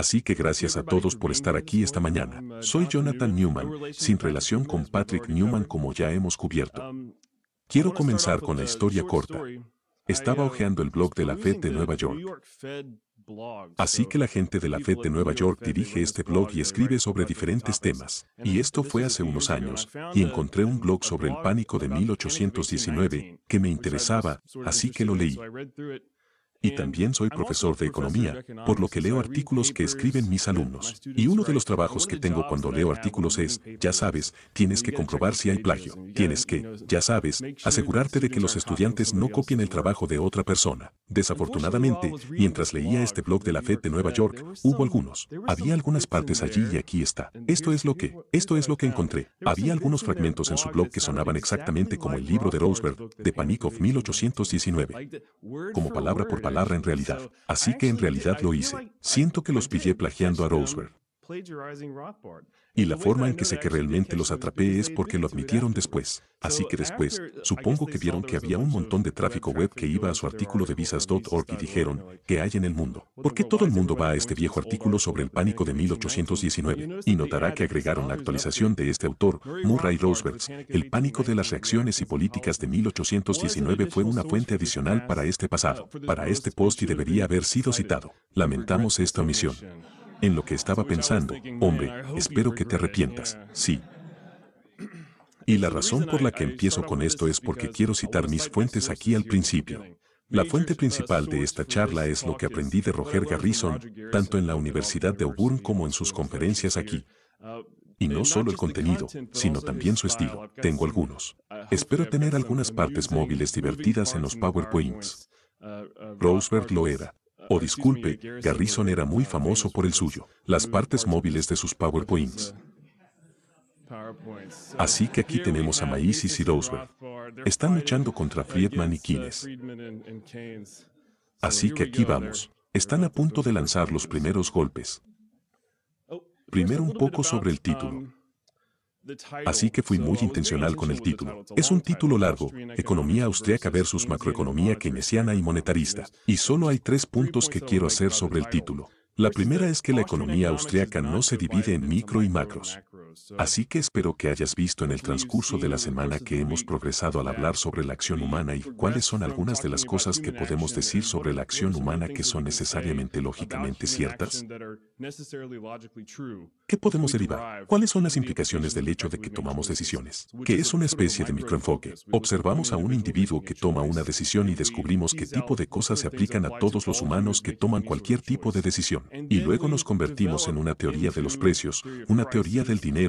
Así que gracias a todos por estar aquí esta mañana. Soy Jonathan Newman, sin relación con Patrick Newman como ya hemos cubierto. Quiero comenzar con la historia corta. Estaba hojeando el blog de la Fed de Nueva York. Así que la gente de la Fed de Nueva York dirige este blog y escribe sobre diferentes temas. Y esto fue hace unos años, y encontré un blog sobre el pánico de 1819 que me interesaba, así que lo leí y también soy profesor de economía, por lo que leo artículos que escriben mis alumnos. Y uno de los trabajos que tengo cuando leo artículos es, ya sabes, tienes que comprobar si hay plagio. Tienes que, ya sabes, asegurarte de que los estudiantes no copien el trabajo de otra persona. Desafortunadamente, mientras leía este blog de la FED de Nueva York, hubo algunos. Había algunas partes allí y aquí está. Esto es lo que, esto es lo que encontré. Había algunos fragmentos en su blog que sonaban exactamente como el libro de Roseberg, de Panic of 1819. Como palabra por palabra, en realidad. Así que en realidad lo hice. Siento que los pillé plagiando a Roseberg. Y la forma en que sé que realmente los atrapé es porque lo admitieron después. Así que después, supongo que vieron que había un montón de tráfico web que iba a su artículo de visas.org y dijeron, ¿qué hay en el mundo? ¿Por qué todo el mundo va a este viejo artículo sobre el pánico de 1819? Y notará que agregaron la actualización de este autor, Murray Roseberts, El pánico de las reacciones y políticas de 1819 fue una fuente adicional para este pasado, para este post y debería haber sido citado. Lamentamos esta omisión en lo que estaba pensando, hombre, espero que te arrepientas, sí. Y la razón por la que empiezo con esto es porque quiero citar mis fuentes aquí al principio. La fuente principal de esta charla es lo que aprendí de Roger Garrison, tanto en la Universidad de Auburn como en sus conferencias aquí. Y no solo el contenido, sino también su estilo. Tengo algunos. Espero tener algunas partes móviles divertidas en los PowerPoints. Roosevelt lo era. O disculpe, Garrison era muy famoso por el suyo, las partes móviles de sus PowerPoints. Así que aquí tenemos a Maísis y Roosevelt. Están luchando contra Friedman y Keynes. Así que aquí vamos. Están a punto de lanzar los primeros golpes. Primero un poco sobre el título. Así que fui muy intencional con el título. Es un título largo, Economía austriaca versus macroeconomía keynesiana y monetarista, y solo hay tres puntos que quiero hacer sobre el título. La primera es que la economía austriaca no se divide en micro y macros. Así que espero que hayas visto en el transcurso de la semana que hemos progresado al hablar sobre la acción humana y cuáles son algunas de las cosas que podemos decir sobre la acción humana que son necesariamente lógicamente ciertas. ¿Qué podemos derivar? ¿Cuáles son las implicaciones del hecho de que tomamos decisiones? Que es una especie de microenfoque. Observamos a un individuo que toma una decisión y descubrimos qué tipo de cosas se aplican a todos los humanos que toman cualquier tipo de decisión. Y luego nos convertimos en una teoría de los precios, una teoría del dinero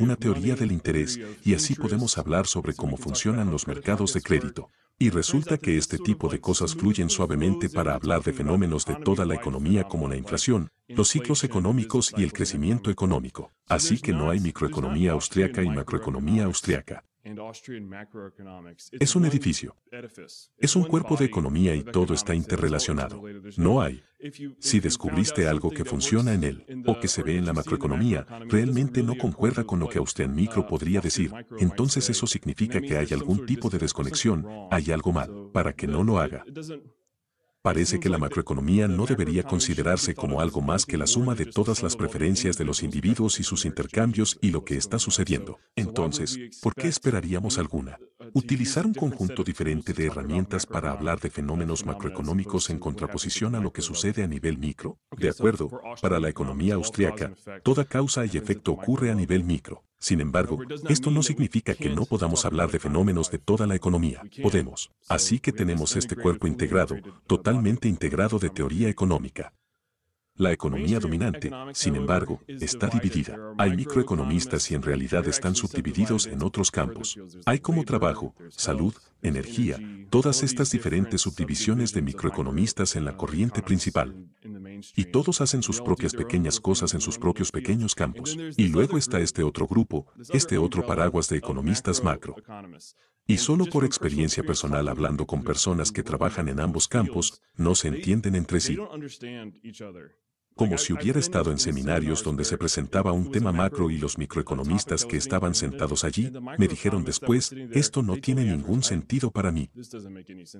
una teoría del interés, y así podemos hablar sobre cómo funcionan los mercados de crédito. Y resulta que este tipo de cosas fluyen suavemente para hablar de fenómenos de toda la economía como la inflación, los ciclos económicos y el crecimiento económico. Así que no hay microeconomía austriaca y macroeconomía austriaca. Es un edificio. Es un cuerpo de economía y todo está interrelacionado. No hay. Si descubriste algo que funciona en él o que se ve en la macroeconomía, realmente no concuerda con lo que a usted en micro podría decir, entonces eso significa que hay algún tipo de desconexión, hay algo mal, para que no lo haga parece que la macroeconomía no debería considerarse como algo más que la suma de todas las preferencias de los individuos y sus intercambios y lo que está sucediendo. Entonces, ¿por qué esperaríamos alguna Utilizar un conjunto diferente de herramientas para hablar de fenómenos macroeconómicos en contraposición a lo que sucede a nivel micro. De acuerdo, para la economía austriaca, toda causa y efecto ocurre a nivel micro. Sin embargo, esto no significa que no podamos hablar de fenómenos de toda la economía. Podemos. Así que tenemos este cuerpo integrado, totalmente integrado de teoría económica, la economía dominante, sin embargo, está dividida. Hay microeconomistas y en realidad están subdivididos en otros campos. Hay como trabajo, salud, energía, todas estas diferentes subdivisiones de microeconomistas en la corriente principal. Y todos hacen sus propias pequeñas cosas en sus propios pequeños campos. Y luego está este otro grupo, este otro paraguas de economistas macro. Y solo por experiencia personal hablando con personas que trabajan en ambos campos, no se entienden entre sí como si hubiera estado en seminarios donde se presentaba un tema macro y los microeconomistas que estaban sentados allí me dijeron después, esto no tiene ningún sentido para mí.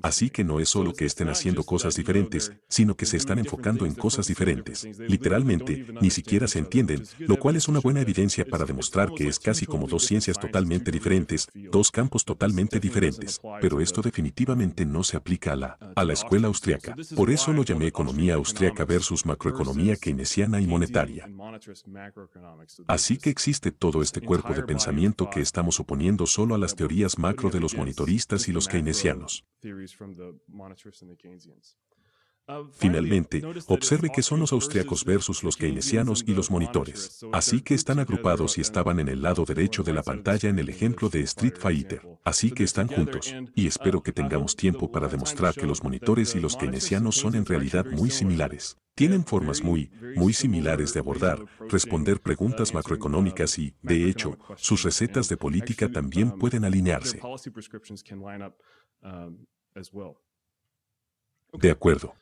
Así que no es solo que estén haciendo cosas diferentes, sino que se están enfocando en cosas diferentes. Literalmente, ni siquiera se entienden, lo cual es una buena evidencia para demostrar que es casi como dos ciencias totalmente diferentes, dos campos totalmente diferentes. Pero esto definitivamente no se aplica a la, a la escuela austriaca. Por eso lo llamé economía austriaca versus macroeconomía keynesiana y monetaria. Así que existe todo este cuerpo de pensamiento que estamos oponiendo solo a las teorías macro de los monitoristas y los keynesianos. Finalmente, observe que son los austriacos versus los keynesianos y los monitores. Así que están agrupados y estaban en el lado derecho de la pantalla en el ejemplo de Street Fighter. Así que están juntos. Y espero que tengamos tiempo para demostrar que los monitores y los keynesianos son en realidad muy similares. Tienen formas muy, muy similares de abordar, responder preguntas macroeconómicas y, de hecho, sus recetas de política también pueden alinearse. Um, de acuerdo.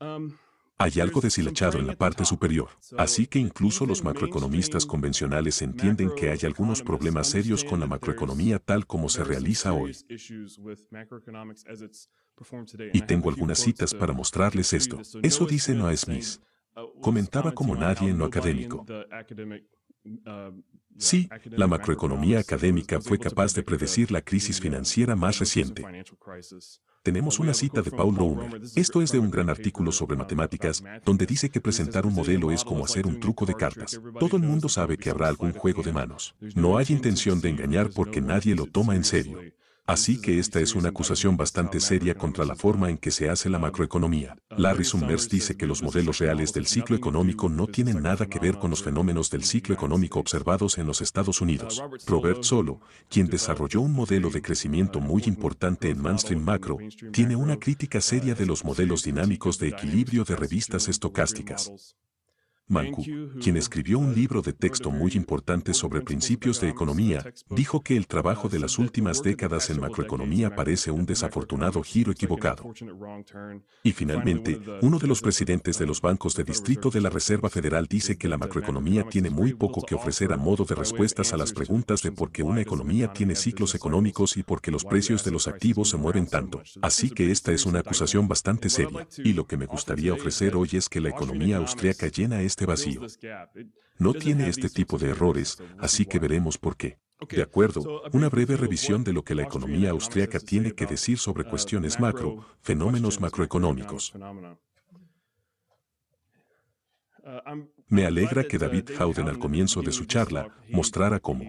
Um, hay algo deshilachado en la parte superior, así que incluso los macroeconomistas convencionales entienden que hay algunos problemas serios con la macroeconomía tal como se realiza hoy. Y tengo algunas citas para mostrarles esto. Eso dice Noah Smith. Uh, Comentaba como nadie en lo académico. Uh, sí, la macroeconomía académica fue capaz de predecir la crisis financiera más reciente tenemos una cita de Paul Romer. Esto es de un gran artículo sobre matemáticas, donde dice que presentar un modelo es como hacer un truco de cartas. Todo el mundo sabe que habrá algún juego de manos. No hay intención de engañar porque nadie lo toma en serio. Así que esta es una acusación bastante seria contra la forma en que se hace la macroeconomía. Larry Summers dice que los modelos reales del ciclo económico no tienen nada que ver con los fenómenos del ciclo económico observados en los Estados Unidos. Robert Solo, quien desarrolló un modelo de crecimiento muy importante en Mainstream Macro, tiene una crítica seria de los modelos dinámicos de equilibrio de revistas estocásticas. Manku, quien escribió un uh, libro de texto muy importante sobre principios de economía, dijo que el trabajo de las últimas décadas en macroeconomía parece un desafortunado giro equivocado. Y finalmente, uno de los presidentes de los uh, bancos de distrito de la Reserva Federal dice que la macroeconomía tiene muy poco que ofrecer a modo de respuestas a las preguntas de por qué una economía tiene ciclos económicos y por qué los precios de los activos se mueven tanto. Así que esta es una acusación bastante seria. Y lo que me gustaría ofrecer hoy es que la economía austriaca llena este vacío. No tiene este tipo de errores, así que veremos por qué. De acuerdo, una breve revisión de lo que la economía austriaca tiene que decir sobre uh, cuestiones macro, fenómenos macroeconómicos. Uh, Me alegra que uh, David Howden al comienzo de su charla mostrara cómo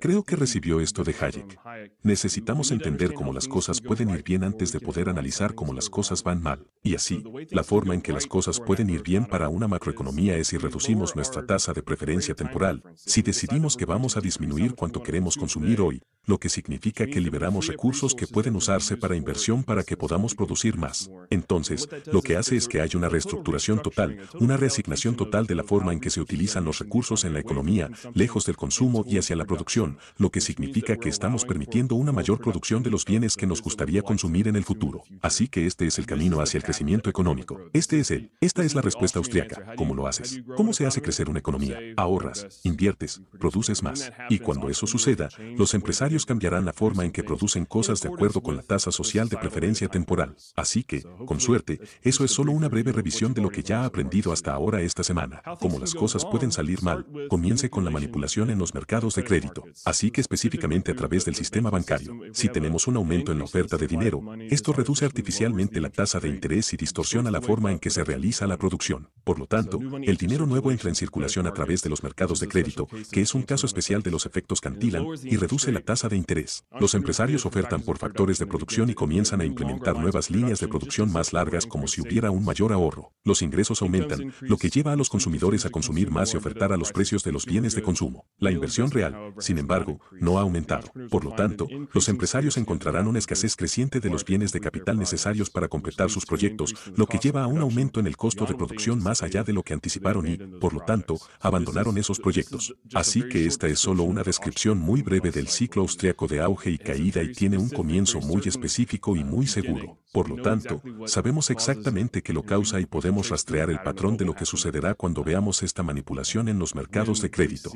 Creo que recibió esto de Hayek. Necesitamos entender cómo las cosas pueden ir bien antes de poder analizar cómo las cosas van mal. Y así, la forma en que las cosas pueden ir bien para una macroeconomía es si reducimos nuestra tasa de preferencia temporal, si decidimos que vamos a disminuir cuánto queremos consumir hoy, lo que significa que liberamos recursos que pueden usarse para inversión para que podamos producir más. Entonces, lo que hace es que hay una reestructuración total, una reasignación total de la forma en que se utilizan los recursos en la economía, lejos del consumo y hacia la producción, lo que significa que estamos permitiendo una mayor producción de los bienes que nos gustaría consumir en el futuro. Así que este es el camino hacia el crecimiento económico. Este es el. Esta es la respuesta austriaca. ¿Cómo lo haces? ¿Cómo se hace crecer una economía? Ahorras, inviertes, produces más. Y cuando eso suceda, los empresarios cambiarán la forma en que producen cosas de acuerdo con la tasa social de preferencia temporal. Así que, con suerte, eso es solo una breve revisión de lo que ya ha aprendido hasta ahora esta semana. Como las cosas pueden salir mal. Comience con la manipulación en los mercados de crédito así que específicamente a través del sistema bancario. Si tenemos un aumento en la oferta de dinero, esto reduce artificialmente la tasa de interés y distorsiona la forma en que se realiza la producción. Por lo tanto, el dinero nuevo entra en circulación a través de los mercados de crédito, que es un caso especial de los efectos Cantilan, y reduce la tasa de interés. Los empresarios ofertan por factores de producción y comienzan a implementar nuevas líneas de producción más largas como si hubiera un mayor ahorro. Los ingresos aumentan, lo que lleva a los consumidores a consumir más y ofertar a los precios de los bienes de consumo. La inversión real, sin embargo, no ha aumentado. Por lo tanto, los empresarios encontrarán una escasez creciente de los bienes de capital necesarios para completar sus proyectos, lo que lleva a un aumento en el costo de producción más allá de lo que anticiparon y, por lo tanto, abandonaron esos proyectos. Así que esta es solo una descripción muy breve del ciclo austriaco de auge y caída y tiene un comienzo muy específico y muy seguro. Por lo tanto, sabemos exactamente qué lo causa y podemos rastrear el patrón de lo que sucederá cuando veamos esta manipulación en los mercados de crédito.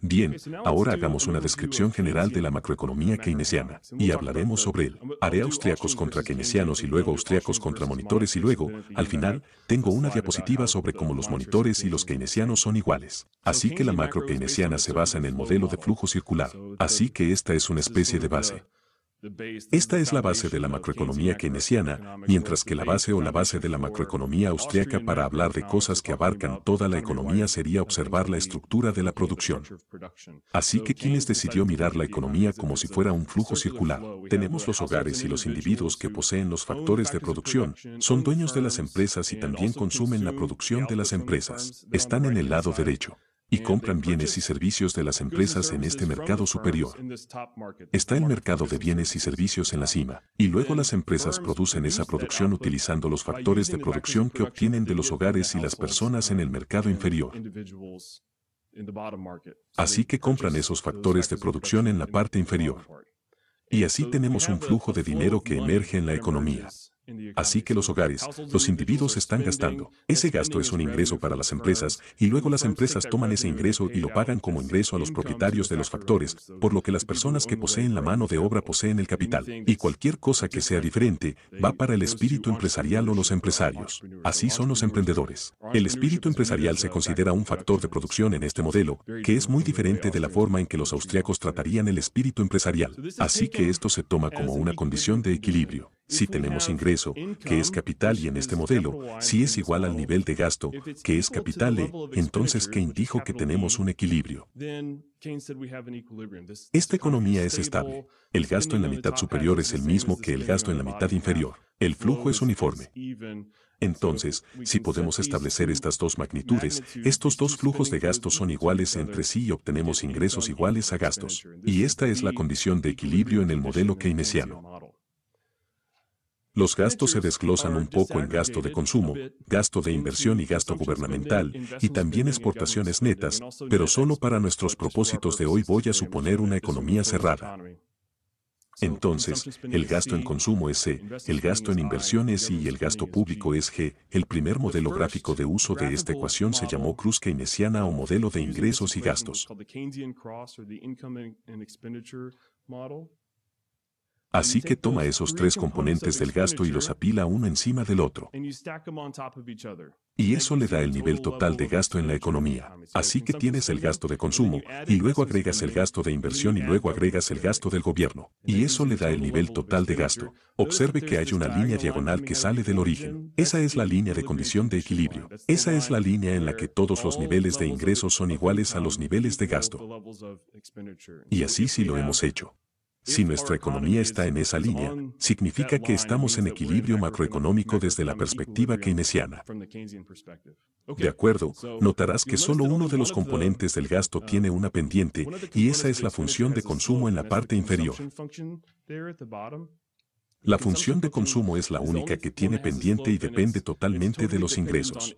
Bien, ahora hagamos una descripción general de la macroeconomía keynesiana, y hablaremos sobre él. Haré austriacos contra keynesianos y luego austriacos contra monitores y luego, al final, tengo una diapositiva sobre cómo los monitores y los keynesianos son iguales. Así que la macro keynesiana se basa en el modelo de flujo circular, así que esta es una especie de base. Esta es la base de la macroeconomía keynesiana, mientras que la base o la base de la macroeconomía austriaca para hablar de cosas que abarcan toda la economía sería observar la estructura de la producción. Así que quienes decidió mirar la economía como si fuera un flujo circular. Tenemos los hogares y los individuos que poseen los factores de producción, son dueños de las empresas y también consumen la producción de las empresas. Están en el lado derecho y compran bienes y servicios de las empresas en este mercado superior. Está el mercado de bienes y servicios en la cima, y luego las empresas producen esa producción utilizando los factores de producción que obtienen de los hogares y las personas en el mercado inferior. Así que compran esos factores de producción en la parte inferior. Y así tenemos un flujo de dinero que emerge en la economía. Así que los hogares, los individuos están gastando. Ese gasto es un ingreso para las empresas y luego las empresas toman ese ingreso y lo pagan como ingreso a los propietarios de los factores, por lo que las personas que poseen la mano de obra poseen el capital. Y cualquier cosa que sea diferente va para el espíritu empresarial o los empresarios. Así son los emprendedores. El espíritu empresarial se considera un factor de producción en este modelo, que es muy diferente de la forma en que los austriacos tratarían el espíritu empresarial. Así que esto se toma como una condición de equilibrio si tenemos ingreso, que es capital y en este modelo, si es igual al nivel de gasto, que es capital E, entonces Keynes dijo que tenemos un equilibrio. Esta economía es estable. El gasto en la mitad superior es el mismo que el gasto en la mitad inferior. El flujo es uniforme. Entonces, si podemos establecer estas dos magnitudes, estos dos flujos de gastos son iguales entre sí y obtenemos ingresos iguales a gastos. Y esta es la condición de equilibrio en el modelo keynesiano. Los gastos se desglosan un poco en gasto de consumo, gasto de inversión y gasto gubernamental, y también exportaciones netas, pero solo para nuestros propósitos de hoy voy a suponer una economía cerrada. Entonces, el gasto en consumo es C, e, el gasto en inversión es I y el gasto público es G. El primer modelo gráfico de uso de esta ecuación se llamó cruz keynesiana o modelo de ingresos y gastos. Así que toma esos tres componentes del gasto y los apila uno encima del otro. Em y eso le da el nivel total de gasto en la economía. Así que tienes el gasto de consumo, y luego agregas el gasto de inversión y luego agregas el gasto del gobierno. Y eso le da el nivel total de gasto. Observe que hay una línea diagonal que sale del origen. Esa es la línea de condición de equilibrio. Esa es la línea en la que todos los niveles de ingresos son iguales a los niveles de gasto. Y así sí lo hemos hecho. Si nuestra economía está en esa línea, significa que estamos en equilibrio macroeconómico desde la perspectiva keynesiana. De acuerdo, notarás que solo uno de los componentes del gasto tiene una pendiente y esa es la función de consumo en la parte inferior. La función de consumo es la única que tiene pendiente y depende totalmente de los ingresos.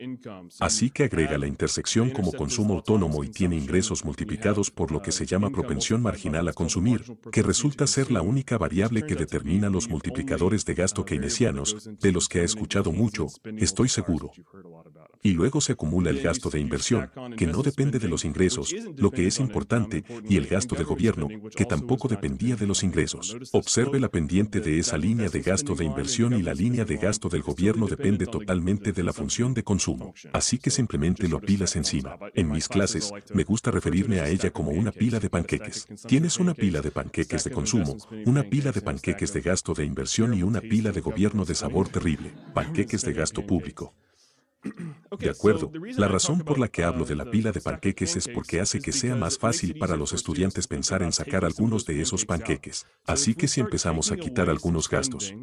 Así que agrega la intersección como consumo autónomo y tiene ingresos multiplicados por lo que se llama propensión marginal a consumir, que resulta ser la única variable que determina los multiplicadores de gasto keynesianos, de los que ha escuchado mucho, estoy seguro y luego se acumula el gasto de inversión, que no depende de los ingresos, pues, lo que es importante, y el gasto de gobierno, que oh, tampoco dependía de los ingresos. Observe la pendiente de esa línea de gasto de inversión y la línea de gasto del pues, gobierno depende totalmente de la función de pues, consumo, así que simplemente lo apilas encima. En mis clases, me gusta referirme a ella como una pila de panqueques. Tienes una pila de panqueques de consumo, una pila de panqueques de gasto de inversión y una pila de gobierno de sabor terrible, panqueques de gasto público. De acuerdo, la razón por la que hablo de la pila de panqueques es porque hace que sea más fácil para los estudiantes pensar en sacar algunos de esos panqueques. Así que si empezamos a quitar algunos gastos,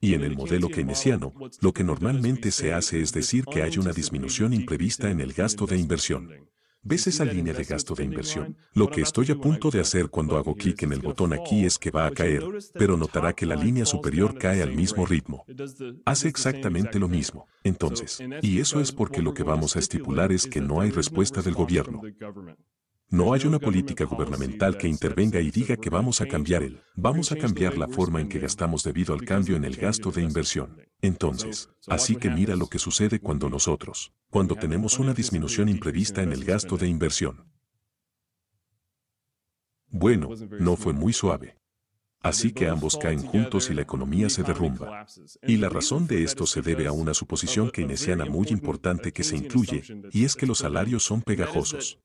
y en el modelo keynesiano, lo que normalmente se hace es decir que hay una disminución imprevista en el gasto de inversión. ¿Ves esa línea de gasto de inversión? Lo que estoy a punto de hacer cuando hago clic en el botón aquí es que va a caer, pero notará que la línea superior cae al mismo ritmo. Hace exactamente lo mismo. Entonces, y eso es porque lo que vamos a estipular es que no hay respuesta del gobierno. No hay una política gubernamental que intervenga y diga que vamos a cambiar el, vamos a cambiar la forma en que gastamos debido al cambio en el gasto de inversión. Entonces, así que mira lo que sucede cuando nosotros, cuando tenemos una disminución imprevista en el gasto de inversión. Bueno, no fue muy suave. Así que ambos caen juntos y la economía se derrumba. Y la razón de esto se debe a una suposición keynesiana muy importante que se incluye, y es que los salarios son pegajosos.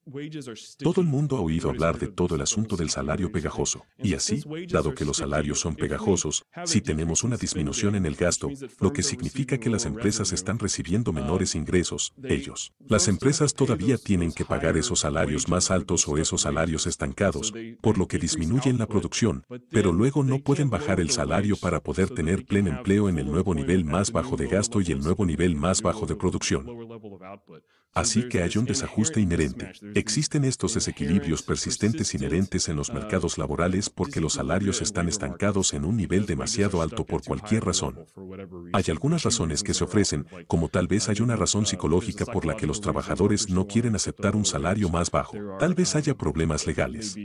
Todo el mundo ha oído hablar de todo el asunto del salario pegajoso, y así, dado que los salarios son pegajosos, si tenemos una disminución en el gasto, lo que significa que las empresas están recibiendo menores ingresos, ellos. Las empresas todavía tienen que pagar esos salarios más altos o esos salarios estancados, por lo que disminuyen la producción, pero luego luego no pueden bajar el salario para poder tener pleno empleo en el nuevo nivel más bajo de gasto y el nuevo nivel más bajo de producción. Así que hay un desajuste inherente. Existen estos desequilibrios persistentes inherentes en los mercados laborales porque los salarios están estancados en un nivel demasiado alto por cualquier razón. Hay algunas razones que se ofrecen, como tal vez hay una razón psicológica por la que los trabajadores no quieren aceptar un salario más bajo. Tal vez haya problemas legales.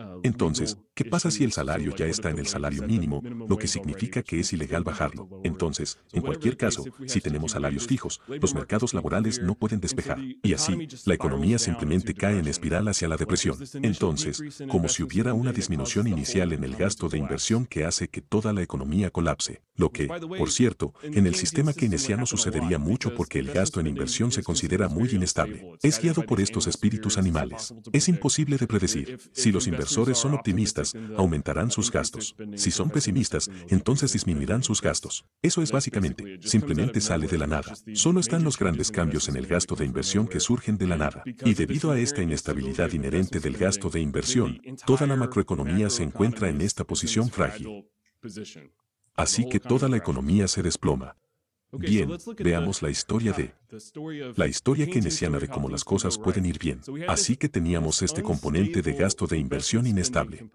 Ah, Entonces, ¿qué pasa si el salario ya está en el salario mínimo, lo que significa que es ilegal bajarlo? Entonces, en cualquier caso, si tenemos salarios fijos, los mercados laborales no pueden despejar. Y así, la economía simplemente cae en espiral hacia la depresión. Entonces, como si hubiera una disminución inicial en el gasto de inversión que hace que toda la economía colapse. Lo que, por cierto, en el sistema keynesiano sucedería mucho porque el gasto en inversión se considera muy inestable. Es guiado por estos espíritus animales. Es imposible de predecir. Si los inversores inversores son optimistas, aumentarán sus gastos. Si son pesimistas, entonces disminuirán sus gastos. Eso es básicamente, simplemente sale de la nada. Solo están los grandes cambios en el gasto de inversión que surgen de la nada. Y debido a esta inestabilidad inherente del gasto de inversión, toda la macroeconomía se encuentra en esta posición frágil. Así que toda la economía se desploma. Bien, veamos la historia de la historia keynesiana de cómo las cosas pueden ir bien. Así que teníamos este componente de gasto de inversión inestable.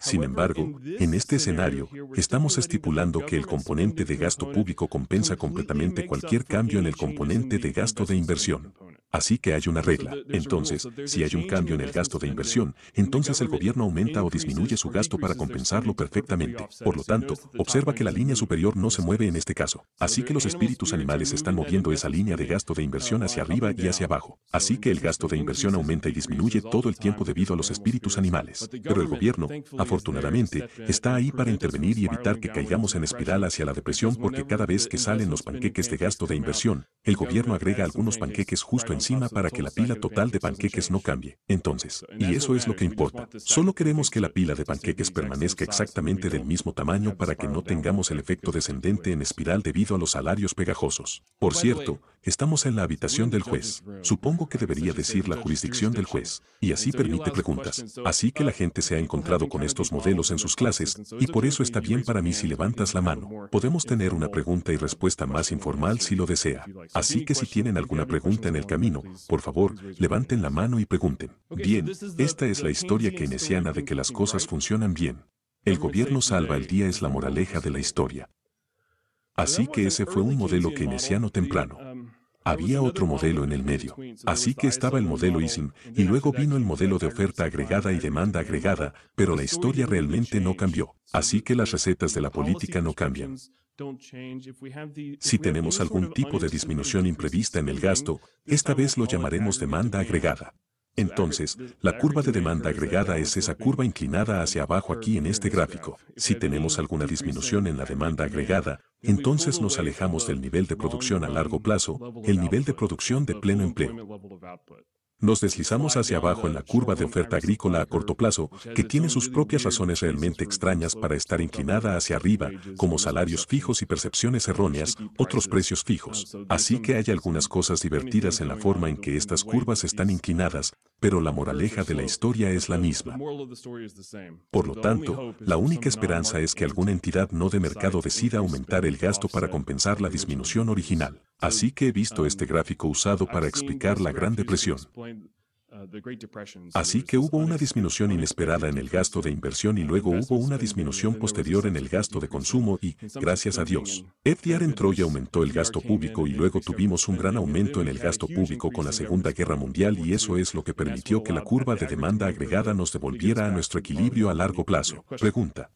Sin embargo, en este escenario, estamos estipulando que el componente de gasto público compensa completamente cualquier cambio en el componente de gasto de inversión. Así que hay una regla. Entonces, si hay un cambio en el gasto de inversión, entonces el gobierno aumenta o disminuye su gasto para compensarlo perfectamente. Por lo tanto, observa que la línea superior no se mueve en este caso. Así que los espíritus animales están moviendo esa línea de gasto de inversión uh, hacia arriba y hacia abajo. Así que el gasto de inversión aumenta y disminuye todo el tiempo debido a los espíritus animales. Pero el gobierno, afortunadamente, está ahí para intervenir y evitar que caigamos en espiral hacia la depresión porque cada vez que salen los panqueques de gasto de inversión, el gobierno agrega algunos panqueques justo encima para que la pila total de panqueques no cambie. Entonces, y eso es lo que importa. Solo queremos que la pila de panqueques permanezca exactamente del mismo tamaño para que no tengamos el efecto descendente en espiral debido a los salarios pegajosos. Por cierto, estamos en la habitación del juez. Supongo que debería decir la jurisdicción del juez, y así permite preguntas. Así que la gente se ha encontrado con esto modelos en sus clases, y por eso está bien para mí si levantas la mano. Podemos tener una pregunta y respuesta más informal si lo desea. Así que si tienen alguna pregunta en el camino, por favor, levanten la mano y pregunten. Bien, esta es la historia keynesiana de que las cosas funcionan bien. El gobierno salva el día es la moraleja de la historia. Así que ese fue un modelo keynesiano temprano. Uh, había otro modelo en el medio. Así que estaba el modelo ISIM, y luego vino el modelo de oferta agregada y demanda agregada, pero la historia realmente no cambió. Así que las recetas de la política no cambian. Si tenemos algún tipo de disminución imprevista en el gasto, esta vez lo llamaremos demanda agregada. Entonces, la curva de demanda agregada es esa curva inclinada hacia abajo aquí en este gráfico. Si tenemos alguna disminución en la demanda agregada, entonces nos alejamos del nivel de producción a largo plazo, el nivel de producción de pleno empleo. Nos deslizamos hacia abajo en la curva de oferta agrícola a corto plazo, que tiene sus propias razones realmente extrañas para estar inclinada hacia arriba, como salarios fijos y percepciones erróneas, otros precios fijos. Así que hay algunas cosas divertidas en la forma en que estas curvas están inclinadas, pero la moraleja de la historia es la misma. Por lo tanto, la única esperanza es que alguna entidad no de mercado decida aumentar el gasto para compensar la disminución original. Así que he visto este gráfico usado para explicar la Gran Depresión. Uh, Así que hubo una disminución inesperada en el gasto de inversión y luego hubo una disminución posterior en el gasto de consumo y, gracias a Dios, FDR entró y aumentó el gasto público y luego tuvimos un gran aumento en el gasto público con la Segunda Guerra Mundial y eso es lo que permitió que la curva de demanda agregada nos devolviera a nuestro equilibrio a largo plazo. Pregunta.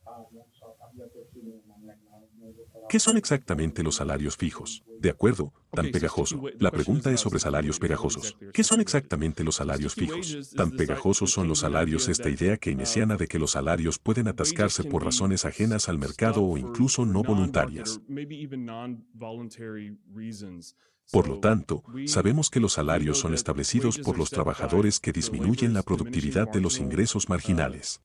¿Qué son exactamente los salarios fijos? De acuerdo, tan pegajoso. La pues, pregunta es sobre salarios este, pegajosos. ¿Qué son exactamente los pues, salarios este, fijos? Tan pegajosos son los salarios esta idea keynesiana de que los salarios pueden atascarse por razones ajenas al mercado o incluso no voluntarias. Por lo tanto, sabemos que los salarios son establecidos por los trabajadores que disminuyen la productividad de los ingresos uh, marginales.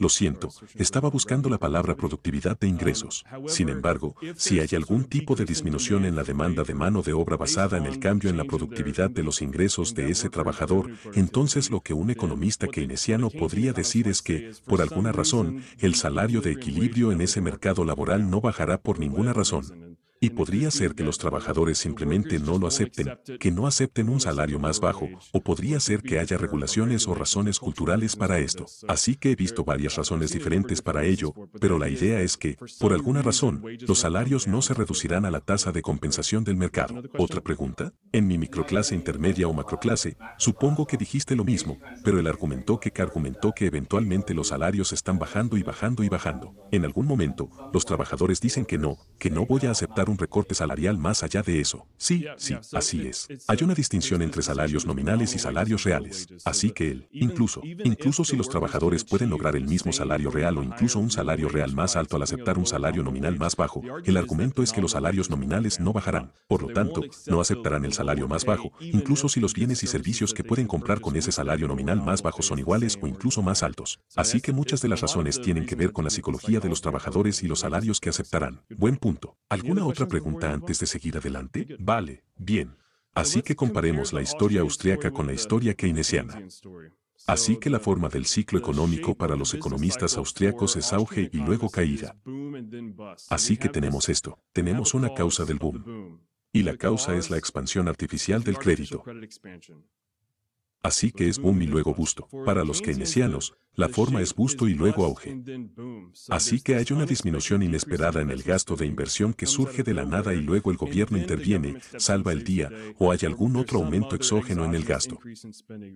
Lo siento, estaba buscando la palabra productividad de um, ingresos. Sin embargo, si hay algún tipo de disminución en la demanda de mano de obra basada en el cambio en la productividad de los ingresos de ese trabajador, entonces lo que un economista keynesiano podría decir es que, por alguna razón, el salario de equilibrio en ese mercado laboral no bajará por ninguna razón. Y podría ser que los trabajadores simplemente no lo acepten, que no acepten un salario más bajo, o podría ser que haya regulaciones o razones culturales para esto. Así que he visto varias razones diferentes para ello, pero la idea es que, por alguna razón, los salarios no se reducirán a la tasa de compensación del mercado. ¿Otra pregunta? En mi microclase intermedia o macroclase, supongo que dijiste lo mismo, pero él argumentó que, que argumentó que eventualmente los salarios están bajando y bajando y bajando. En algún momento, los trabajadores dicen que no, que no voy a aceptar un recorte salarial más allá de eso. Sí, sí, así es. Hay una uh, distinción entre salarios nominales y salarios reales. Así que él, incluso, incluso si los trabajadores pueden lograr el mismo salario real o incluso un salario real más alto al aceptar un salario nominal más bajo, el argumento es que los salarios nominales no bajarán. Por lo tanto, no aceptarán el salario más bajo, incluso si los bienes y servicios que pueden comprar con ese salario nominal más bajo son iguales o incluso más altos. Así que muchas de las razones tienen que ver con la psicología de los trabajadores y los salarios que aceptarán. Buen punto. ¿Alguna otra otra pregunta antes de seguir adelante? Vale, bien. Así que comparemos la historia austriaca con la historia keynesiana. Así que la forma del ciclo económico para los economistas austriacos es auge y luego caída. Así que tenemos esto, tenemos una causa del boom. Y la causa es la expansión artificial del crédito. Así que es boom y luego busto Para los keynesianos, la forma es busto y luego auge. Así que hay una disminución inesperada en el gasto de inversión que surge de la nada y luego el gobierno interviene, salva el día, o hay algún otro aumento exógeno en el gasto.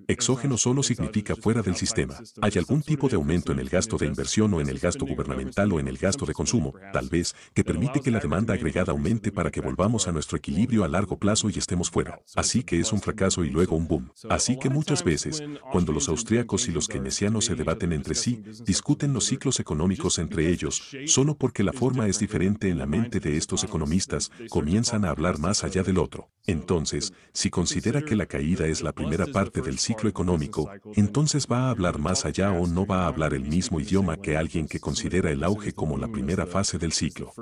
Exógeno solo significa fuera del sistema. Hay algún tipo de aumento en el gasto de inversión o en el gasto gubernamental o en el gasto de consumo, tal vez, que permite que la demanda agregada aumente para que volvamos a nuestro equilibrio a largo plazo y estemos fuera. Así que es un fracaso y luego un boom. Así que muchas veces, cuando los austriacos y los keynesianos se debaten entre sí, discuten los ciclos económicos entre ellos, solo porque la forma es diferente en la mente de estos economistas, comienzan a hablar más allá del otro. Entonces, si considera que la caída es la primera parte del ciclo económico, entonces va a hablar más allá o no va a hablar el mismo idioma que alguien que considera el auge como la primera fase del ciclo.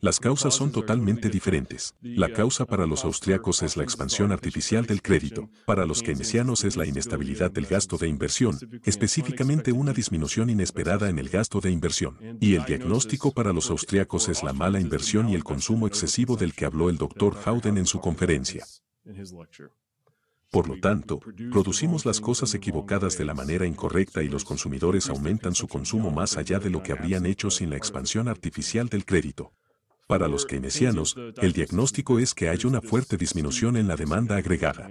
Las causas son totalmente diferentes. La causa para los austriacos es la expansión artificial del crédito, para los keynesianos es la inestabilidad del gasto de inversión, específicamente una disminución inesperada en el gasto de inversión. Y el diagnóstico para los austriacos es la mala inversión y el consumo excesivo del que habló el doctor Howden en su conferencia. Por lo tanto, producimos las cosas equivocadas de la manera incorrecta y los consumidores aumentan su consumo más allá de lo que habrían hecho sin la expansión artificial del crédito. Para los keynesianos, el diagnóstico es que hay una fuerte disminución en la demanda agregada.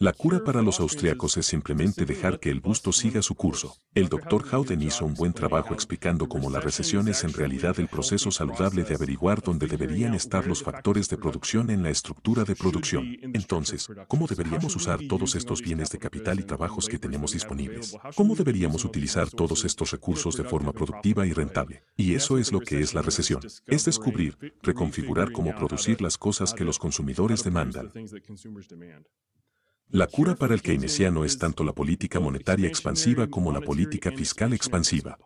La cura para los austriacos es simplemente dejar que el busto siga su curso. El doctor Howden hizo un buen trabajo explicando cómo la recesión es en realidad el proceso saludable de averiguar dónde deberían estar los factores de producción en la estructura de producción. Entonces, ¿cómo deberíamos usar todos estos bienes de capital y trabajos que tenemos disponibles? ¿Cómo deberíamos utilizar todos estos recursos de forma productiva y rentable? Y eso es lo que es la recesión. Es descubrir, reconfigurar cómo producir las cosas que los consumidores demandan. La cura para el keynesiano es tanto la política monetaria expansiva como la política fiscal expansiva.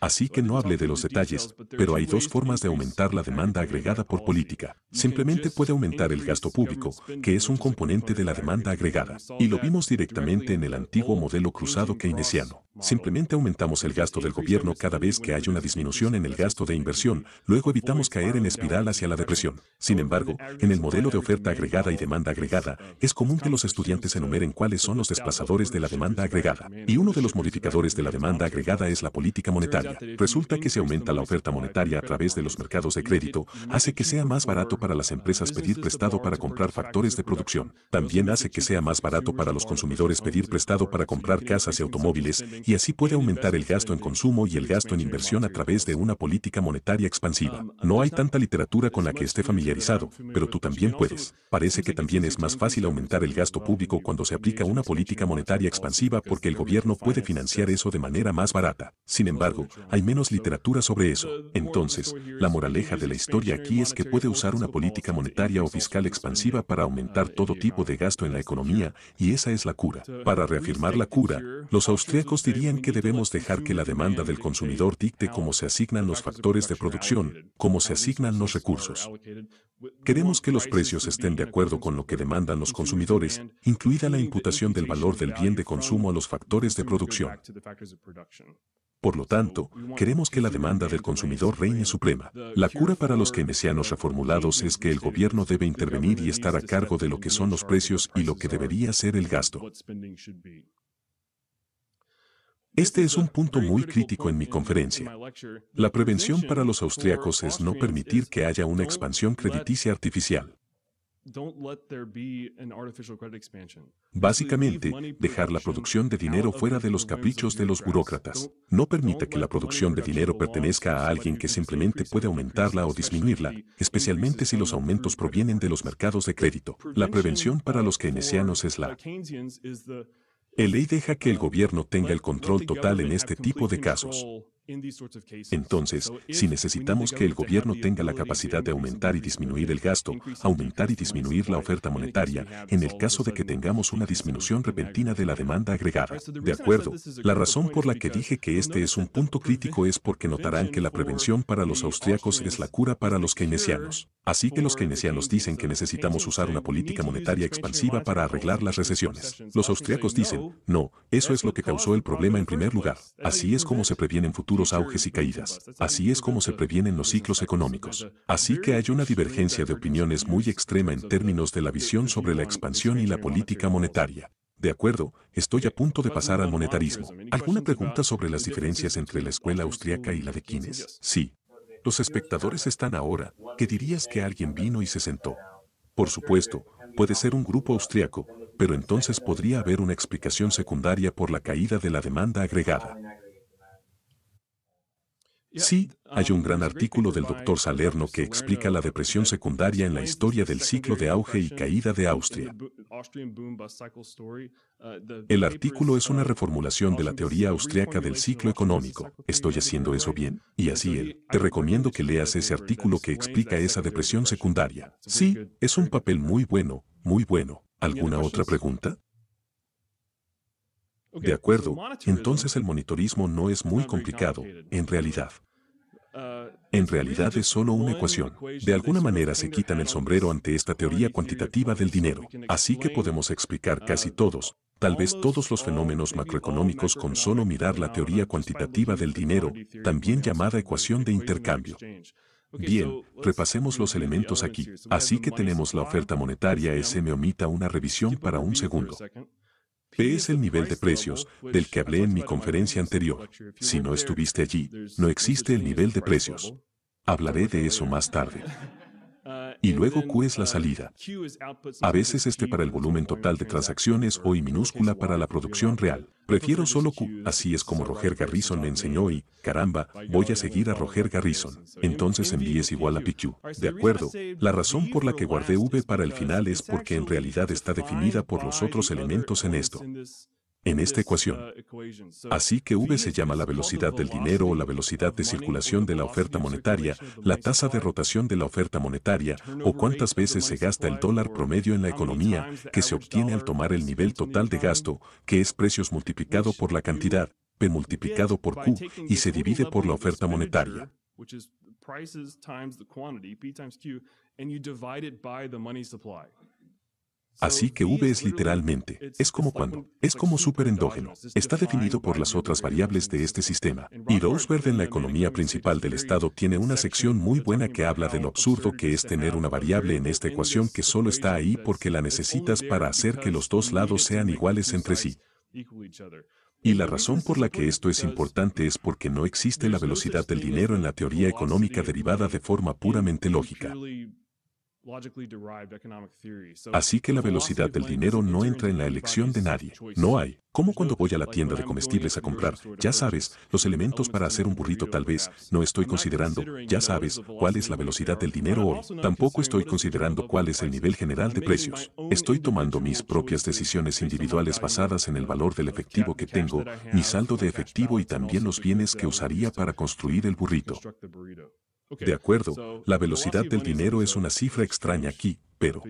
Así que no hable de los detalles, pero hay dos formas de aumentar la demanda agregada por política. Simplemente puede aumentar el gasto público, que es un componente de la demanda agregada. Y lo vimos directamente en el antiguo modelo cruzado keynesiano. Simplemente aumentamos el gasto del gobierno cada vez que hay una disminución en el gasto de inversión, luego evitamos caer en espiral hacia la depresión. Sin embargo, en el modelo de oferta agregada y demanda agregada, es común que los estudiantes enumeren cuáles son los desplazadores de la demanda agregada. Y uno de los modificadores de la demanda agregada es la política monetaria. Resulta que si aumenta la oferta monetaria a través de los mercados de crédito, hace que sea más barato para las empresas pedir prestado para comprar factores de producción. También hace que sea más barato para los consumidores pedir prestado para comprar casas y automóviles, y así puede aumentar el gasto en consumo y el gasto en inversión a través de una política monetaria expansiva. No hay tanta literatura con la que esté familiarizado, pero tú también puedes. Parece que también es más fácil aumentar el gasto público cuando se aplica una política monetaria expansiva porque el gobierno puede financiar eso de manera más barata. Sin embargo, hay menos literatura sobre eso. Entonces, la moraleja de la historia aquí es que puede usar una política monetaria o fiscal expansiva para aumentar todo tipo de gasto en la economía, y esa es la cura. Para reafirmar la cura, los austríacos dirían que debemos dejar que la demanda del consumidor dicte cómo se asignan los factores de producción, cómo se asignan los recursos. Queremos que los precios estén de acuerdo con lo que demandan los consumidores, incluida la imputación del valor del bien de consumo a los factores de producción. Por lo tanto, queremos que la demanda del consumidor reine suprema. La cura para los keynesianos reformulados es que el gobierno debe intervenir y estar a cargo de lo que son los precios y lo que debería ser el gasto. Este es un punto muy crítico en mi conferencia. La prevención para los austriacos es no permitir que haya una expansión crediticia artificial. Básicamente, dejar la producción de dinero fuera de los caprichos de los burócratas. No permita que la producción de dinero pertenezca a alguien que simplemente puede aumentarla o disminuirla, especialmente si los aumentos provienen de los mercados de crédito. La prevención para los keynesianos es la el ley deja que el gobierno tenga el control total en este tipo de casos. Entonces, si necesitamos que el gobierno tenga la capacidad de aumentar y disminuir el gasto, aumentar y disminuir la oferta monetaria, en el caso de que tengamos una disminución repentina de la demanda agregada. De acuerdo, la razón por la que dije que este es un punto crítico es porque notarán que la prevención para los austriacos es la cura para los keynesianos. Así que los keynesianos dicen que necesitamos usar una política monetaria expansiva para arreglar las recesiones. Los austriacos dicen, no, eso es lo que causó el problema en primer lugar. Así es como se previene en futuro auges y caídas. Así es como se previenen los ciclos económicos. Así que hay una divergencia de opiniones muy extrema en términos de la visión sobre la expansión y la política monetaria. De acuerdo, estoy a punto de pasar al monetarismo. ¿Alguna pregunta sobre las diferencias entre la escuela austriaca y la de Keynes? Sí. Los espectadores están ahora, que dirías que alguien vino y se sentó. Por supuesto, puede ser un grupo austriaco, pero entonces podría haber una explicación secundaria por la caída de la demanda agregada. Sí, hay um, un gran artículo del doctor Salerno que explica la depresión secundaria en la historia del ciclo de auge y caída de Austria. Uh, El artículo es una uh, reformulación de la teoría austriaca del ciclo económico. Estoy haciendo eso bien. Y así él. Te recomiendo que leas ese artículo que explica esa depresión secundaria. Sí, es un papel muy bueno, muy bueno. ¿Alguna otra pregunta? De acuerdo, entonces el monitorismo no es muy complicado, en realidad. Uh, en realidad es solo una ecuación. De alguna manera se quitan el sombrero ante esta teoría cuantitativa del dinero, así que podemos explicar uh, casi todos, tal vez todos los uh, fenómenos macroeconómicos con solo mirar la teoría cuantitativa del dinero, también llamada ecuación de intercambio. Bien, repasemos los elementos aquí. Así que tenemos la oferta monetaria, SM omita una revisión para un segundo. Es el nivel de precios del que hablé en mi conferencia anterior. Si no estuviste allí, no existe el nivel de precios. Hablaré de eso más tarde y luego Q es la salida. A veces este para el volumen total de transacciones o y minúscula para la producción real. Prefiero solo Q, así es como Roger Garrison me enseñó y, caramba, voy a seguir a Roger Garrison. Entonces envíes igual a PQ. De acuerdo, la razón por la que guardé V para el final es porque en realidad está definida por los otros elementos en esto en esta ecuación. Así que V se llama la velocidad del dinero o la velocidad de circulación de la oferta monetaria, la tasa de rotación de la oferta monetaria o cuántas veces se gasta el dólar promedio en la economía que se obtiene al tomar el nivel total de gasto, que es precios multiplicado por la cantidad, P multiplicado por Q, y se divide por la oferta monetaria. Así que V es literalmente, es como cuando, es como superendógeno, está definido por las otras variables de este sistema. Y Roseberg en la economía principal del Estado tiene una sección muy buena que habla de lo absurdo que es tener una variable en esta ecuación que solo está ahí porque la necesitas para hacer que los dos lados sean iguales entre sí. Y la razón por la que esto es importante es porque no existe la velocidad del dinero en la teoría económica derivada de forma puramente lógica. Así que la velocidad del dinero no entra en la elección de nadie. No hay. Como cuando voy a la tienda de comestibles a comprar, ya sabes, los elementos para hacer un burrito tal vez, no estoy considerando, ya sabes, cuál es la velocidad del dinero hoy. Tampoco estoy considerando cuál es el nivel general de precios. Estoy tomando mis propias decisiones individuales basadas en el valor del efectivo que tengo, mi saldo de efectivo y también los bienes que usaría para construir el burrito. De acuerdo, la velocidad del dinero es una cifra extraña aquí, pero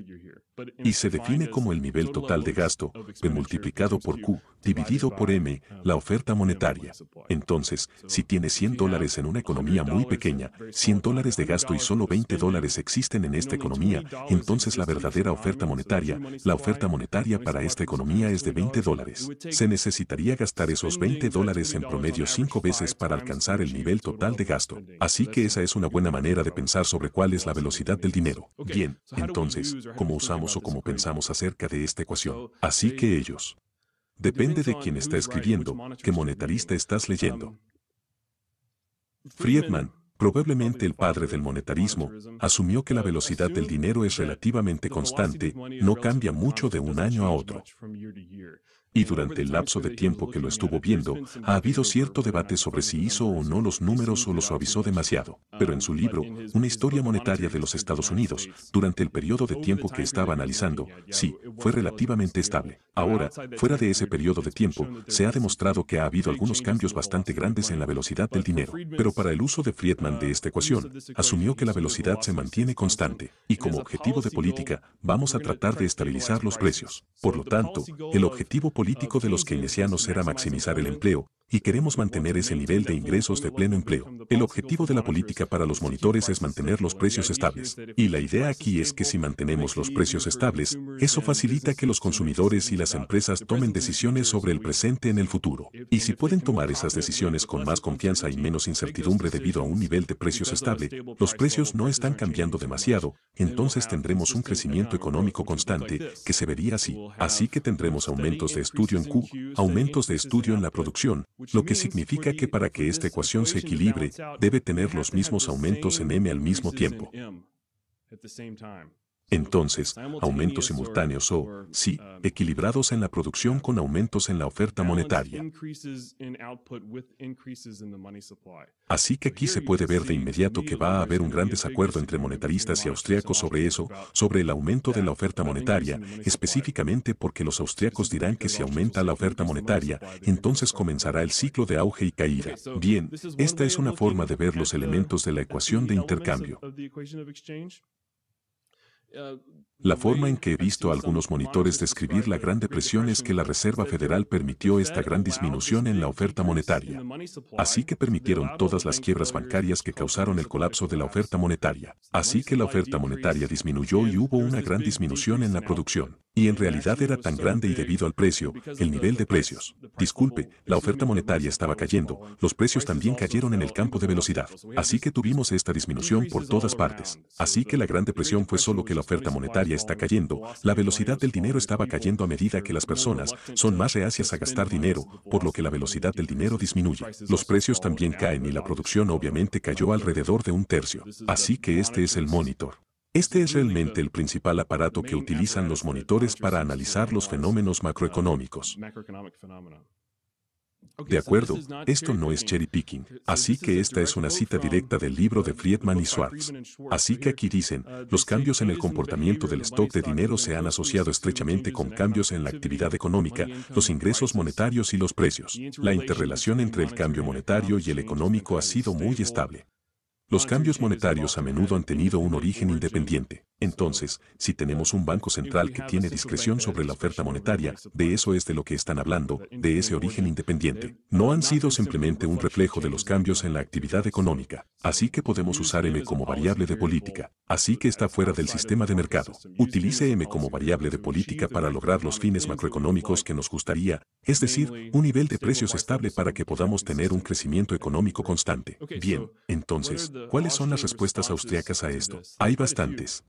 y se define como el nivel total de gasto, P multiplicado por Q, dividido por M, um, la oferta monetaria. Entonces, si tiene 100 dólares en una economía muy pequeña, 100 dólares de gasto y solo 20 dólares existen en esta economía, entonces la verdadera oferta monetaria, la oferta monetaria para esta economía es de 20 dólares. Se necesitaría gastar esos 20 dólares en promedio 5 veces para alcanzar el nivel total de gasto. Así que esa es una buena manera de pensar sobre cuál es la velocidad del dinero. Bien, entonces, como usamos o como pensamos acerca de esta ecuación. Así que ellos. Depende de quién está escribiendo, qué monetarista estás leyendo. Um, Friedman, probablemente el padre del monetarismo, asumió que la uh, velocidad del dinero es relativamente constante, no cambia mucho de un año a otro y durante el lapso de tiempo que lo estuvo viendo, ha habido cierto debate sobre si hizo o no los números o lo suavizó demasiado. Pero en su libro, Una historia monetaria de los Estados Unidos, durante el periodo de tiempo que estaba analizando, sí, fue relativamente estable. Ahora, fuera de ese periodo de tiempo, se ha demostrado que ha habido algunos cambios bastante grandes en la velocidad del dinero. Pero para el uso de Friedman de esta ecuación, asumió que la velocidad se mantiene constante, y como objetivo de política, vamos a tratar de estabilizar los precios. Por lo tanto, el objetivo político político de los keynesianos era maximizar el empleo, y queremos mantener ese nivel de ingresos de pleno empleo. El objetivo de la política para los monitores es mantener los precios estables. Y la idea aquí es que si mantenemos los precios estables, eso facilita que los consumidores y las empresas tomen decisiones sobre el presente en el futuro. Y si pueden tomar esas decisiones con más confianza y menos incertidumbre debido a un nivel de precios estable, los precios no están cambiando demasiado, entonces tendremos un crecimiento económico constante que se vería así. Así que tendremos aumentos de estudio en Q, aumentos de estudio en la producción, lo que significa que para que esta ecuación se equilibre, debe tener los mismos aumentos en M al mismo tiempo. Entonces, aumentos simultáneos o, sí, um, equilibrados en la producción con aumentos en la oferta monetaria. Así que aquí se puede ver de inmediato que va a haber un gran desacuerdo entre monetaristas y austriacos sobre eso, sobre el aumento de la oferta monetaria, específicamente porque los austriacos dirán que si aumenta la oferta monetaria, entonces comenzará el ciclo de auge y caída. Bien, esta es una forma de ver los elementos de la ecuación de intercambio. uh, La forma en que he visto algunos monitores describir la Gran Depresión es que la Reserva Federal permitió esta gran disminución en la oferta monetaria. Así que permitieron todas las quiebras bancarias que causaron el colapso de la oferta monetaria. Así que la oferta monetaria disminuyó y hubo una gran disminución en la producción. Y en realidad era tan grande y debido al precio, el nivel de precios. Disculpe, la oferta monetaria estaba cayendo, los precios también cayeron en el campo de velocidad. Así que tuvimos esta disminución por todas partes. Así que la Gran Depresión fue solo que la oferta monetaria está cayendo, la velocidad del dinero estaba cayendo a medida que las personas son más reacias a gastar dinero, por lo que la velocidad del dinero disminuye. Los precios también caen y la producción obviamente cayó alrededor de un tercio. Así que este es el monitor. Este es realmente el principal aparato que utilizan los monitores para analizar los fenómenos macroeconómicos. De acuerdo, esto no es cherry picking, así que esta es una cita directa del libro de Friedman y Schwartz. Así que aquí dicen, uh, los cambios en el comportamiento del stock de dinero se han asociado estrechamente con cambios en la actividad económica, los ingresos monetarios y los precios. La interrelación entre el cambio monetario y el económico ha sido muy estable. Los cambios monetarios a menudo han tenido un origen independiente. Entonces, si tenemos un banco central que tiene discreción sobre la oferta monetaria, de eso es de lo que están hablando, de ese origen independiente. No han sido simplemente un reflejo de los cambios en la actividad económica, así que podemos usar M e como variable de política así que está fuera del sistema de mercado. Utilice M como variable de política para lograr los fines macroeconómicos que nos gustaría, es decir, un nivel de precios estable para que podamos tener un crecimiento económico constante. Bien, entonces, ¿cuáles son las respuestas austriacas a esto? Hay bastantes.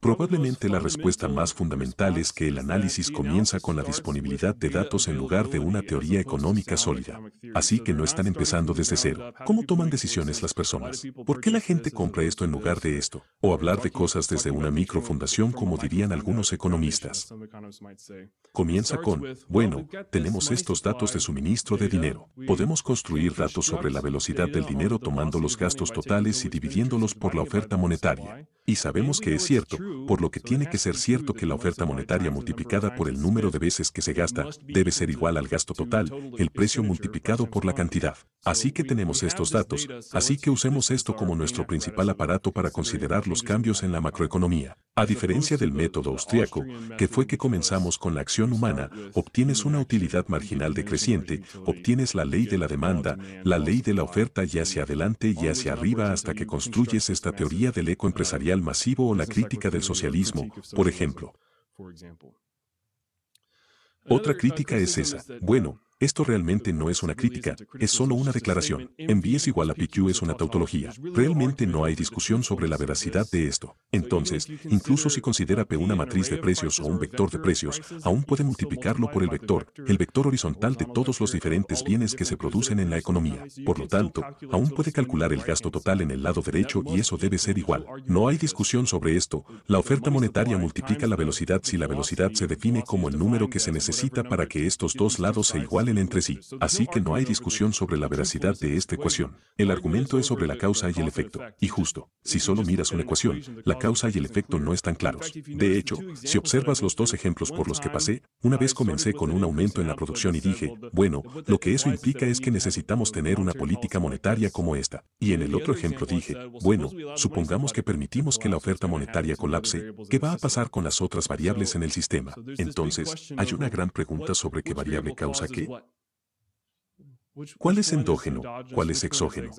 Probablemente la respuesta más fundamental es que el análisis comienza con la disponibilidad de datos en lugar de una teoría económica sólida. Así que no están empezando desde cero. ¿Cómo toman decisiones las personas? ¿Por qué la gente compra esto en lugar de esto? O hablar de cosas desde una microfundación como dirían algunos economistas. Comienza con, bueno, tenemos estos datos de suministro de dinero. Podemos construir datos sobre la velocidad del dinero tomando los gastos totales y dividiéndolos por la oferta monetaria. Y sabemos que es cierto, por lo que tiene que ser cierto que la oferta monetaria multiplicada por el número de veces que se gasta debe ser igual al gasto total, el precio multiplicado por la cantidad. Así que tenemos estos datos, así que usemos esto como nuestro principal aparato para considerar los cambios en la macroeconomía. A diferencia del método austriaco, que fue que comenzamos con la acción humana, obtienes una utilidad marginal decreciente, obtienes la ley de la demanda, la ley de la oferta y hacia adelante y hacia arriba hasta que construyes esta teoría del eco empresarial masivo o la crítica de socialismo, por ejemplo. Otra crítica es esa. Uh, bueno, esto realmente no es una crítica, es solo una declaración. B es igual a PQ es una tautología. Realmente no hay discusión sobre la veracidad de esto. Entonces, incluso si considera P una matriz de precios o un vector de precios, aún puede multiplicarlo por el vector, el vector horizontal de todos los diferentes bienes que se producen en la economía. Por lo tanto, aún puede calcular el gasto total en el lado derecho y eso debe ser igual. No hay discusión sobre esto. La oferta monetaria multiplica la velocidad si la velocidad se define como el número que se necesita para que estos dos lados se igualen entre sí, así que no hay discusión sobre la veracidad de esta ecuación. El argumento es sobre la causa y el efecto, y justo, si solo miras una ecuación, la causa y el efecto no están claros. De hecho, si observas los dos ejemplos por los que pasé, una vez comencé con un aumento en la producción y dije, bueno, lo que eso implica es que necesitamos tener una política monetaria como esta. Y en el otro ejemplo dije, bueno, supongamos que permitimos que la oferta monetaria colapse, ¿qué va a pasar con las otras variables en el sistema? Entonces, hay una gran pregunta sobre qué variable causa qué, ¿Cuál es endógeno? ¿Cuál es exógeno?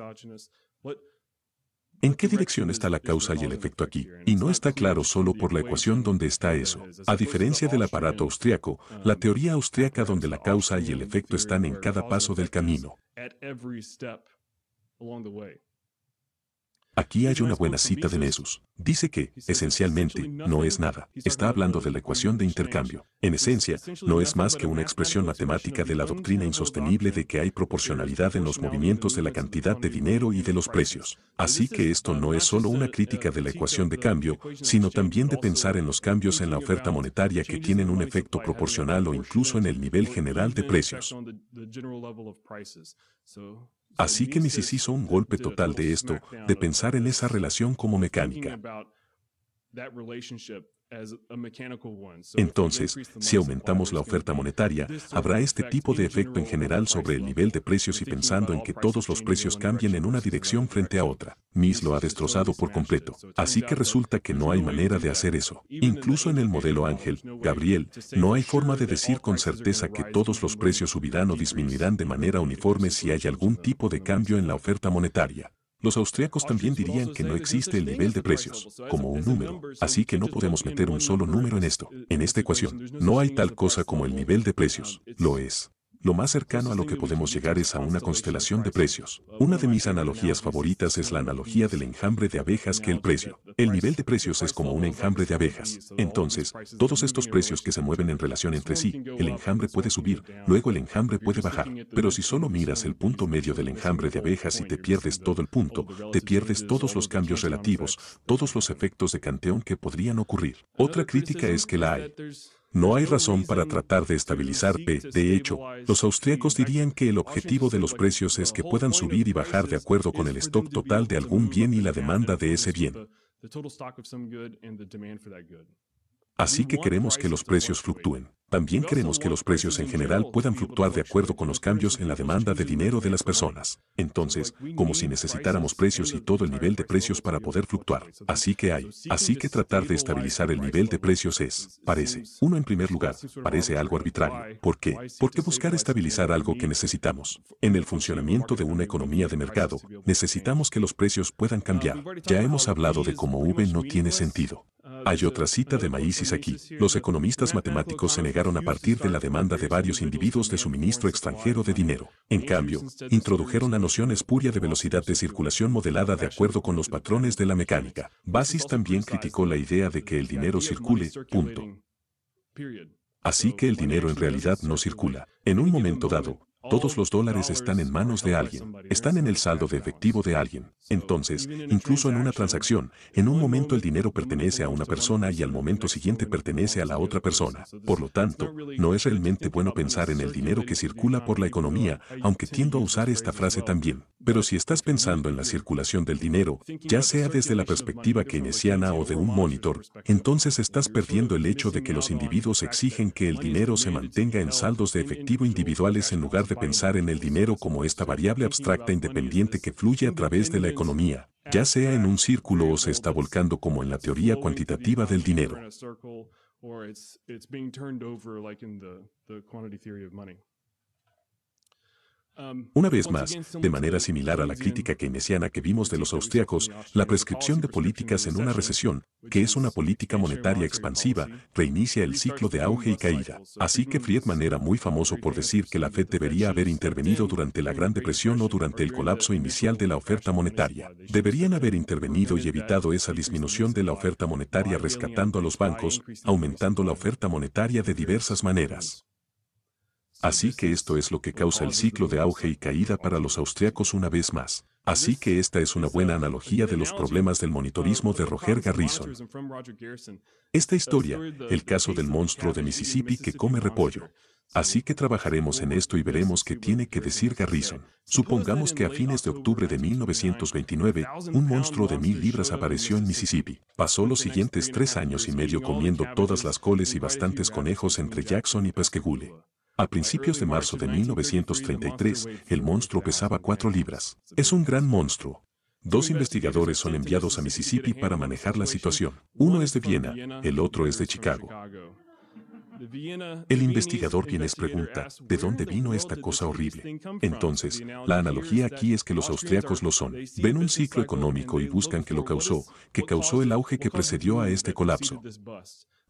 ¿En qué dirección está la causa y el efecto aquí? Y no está claro solo por la ecuación donde está eso. A diferencia del aparato austriaco, la teoría austriaca donde la causa y el efecto están en cada paso del camino. Aquí hay una buena cita de Nessus. Dice que, esencialmente, no es nada. Está hablando de la ecuación de intercambio. En esencia, no es más que una expresión matemática de la doctrina insostenible de que hay proporcionalidad en los movimientos de la cantidad de dinero y de los precios. Así que esto no es solo una crítica de la ecuación de cambio, sino también de pensar en los cambios en la oferta monetaria que tienen un efecto proporcional o incluso en el nivel general de precios. Así que Nisis hizo un golpe total de esto, de pensar en esa relación como mecánica. Entonces, si aumentamos la oferta monetaria, habrá este tipo de efecto en general sobre el nivel de precios y pensando en que todos los precios cambien en una dirección frente a otra. Miss lo ha destrozado por completo. Así que resulta que no hay manera de hacer eso. Incluso en el modelo Ángel, Gabriel, no hay forma de decir con certeza que todos los precios subirán o disminuirán de manera uniforme si hay algún tipo de cambio en la oferta monetaria. Los austríacos también dirían que no existe el nivel de precios, como un número, así que no podemos meter un solo número en esto. En eh, esta eh, ecuación, eh, no hay tal cosa como el nivel de precios, lo es lo más cercano a lo que podemos llegar es a una constelación de precios. Una de mis analogías favoritas es la analogía del enjambre de abejas que el precio. El nivel de precios es como un enjambre de abejas. Entonces, todos estos precios que se mueven en relación entre sí, el enjambre puede subir, luego el enjambre puede bajar. Pero si solo miras el punto medio del enjambre de abejas y te pierdes todo el punto, te pierdes todos los cambios relativos, todos los efectos de canteón que podrían ocurrir. Otra crítica es que la hay. No hay razón para tratar de estabilizar P, de hecho, los austríacos dirían que el objetivo de los precios es que puedan subir y bajar de acuerdo con el stock total de algún bien y la demanda de ese bien. Así que queremos que los precios fluctúen. También queremos que los precios en general puedan fluctuar de acuerdo con los cambios en la demanda de dinero de las personas. Entonces, como si necesitáramos precios y todo el nivel de precios para poder fluctuar. Así que hay. Así que tratar de estabilizar el nivel de precios es, parece, uno en primer lugar, parece algo arbitrario. ¿Por qué? Porque buscar estabilizar algo que necesitamos. En el funcionamiento de una economía de mercado, necesitamos que los precios puedan cambiar. Ya hemos hablado de cómo V no tiene sentido. Hay otra cita de Maísis aquí. Los economistas matemáticos se negaron a partir de la demanda de varios individuos de suministro extranjero de dinero. En cambio, introdujeron la noción espuria de velocidad de circulación modelada de acuerdo con los patrones de la mecánica. Basis también criticó la idea de que el dinero circule, punto. Así que el dinero en realidad no circula. En un momento dado, todos los dólares están en manos de alguien, están en el saldo de efectivo de alguien. Entonces, incluso en una transacción, en un momento el dinero pertenece a una persona y al momento siguiente pertenece a la otra persona. Por lo tanto, no es realmente bueno pensar en el dinero que circula por la economía, aunque tiendo a usar esta frase también. Pero si estás pensando en la circulación del dinero, ya sea desde la perspectiva keynesiana o de un monitor, entonces estás perdiendo el hecho de que los individuos exigen que el dinero se mantenga en saldos de efectivo individuales en lugar de pensar en el dinero como esta variable abstracta independiente que fluye a través de la economía, ya sea en un círculo o se está volcando como en la teoría cuantitativa del dinero. Una vez más, de manera similar a la crítica keynesiana que vimos de los austriacos, la prescripción de políticas en una recesión, que es una política monetaria expansiva, reinicia el ciclo de auge y caída. Así que Friedman era muy famoso por decir que la Fed debería haber intervenido durante la Gran Depresión o durante el colapso inicial de la oferta monetaria. Deberían haber intervenido y evitado esa disminución de la oferta monetaria rescatando a los bancos, aumentando la oferta monetaria de diversas maneras. Así que esto es lo que causa el ciclo de auge y caída para los austriacos una vez más. Así que esta es una buena analogía de los problemas del monitorismo de Roger Garrison. Esta historia, el caso del monstruo de Mississippi que come repollo. Así que trabajaremos en esto y veremos qué tiene que decir Garrison. Supongamos que a fines de octubre de 1929, un monstruo de mil libras apareció en Mississippi. Pasó los siguientes tres años y medio comiendo todas las coles y bastantes conejos entre Jackson y Pasquegule. A principios de marzo de 1933, el monstruo pesaba 4 libras. Es un gran monstruo. Dos investigadores son enviados a Mississippi para manejar la situación. Uno es de Viena, el otro es de Chicago. El investigador vienes pregunta, ¿de dónde vino esta cosa horrible? Entonces, la analogía aquí es que los austriacos lo son. Ven un ciclo económico y buscan que lo causó, que causó el auge que precedió a este colapso